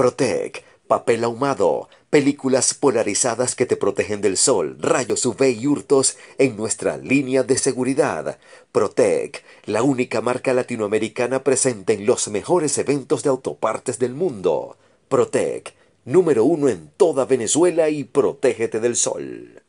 Protec, papel ahumado, películas polarizadas que te protegen del sol, rayos UV y hurtos en nuestra línea de seguridad. Protec, la única marca latinoamericana presente en los mejores eventos de autopartes del mundo. Protec, número uno en toda Venezuela y protégete del sol.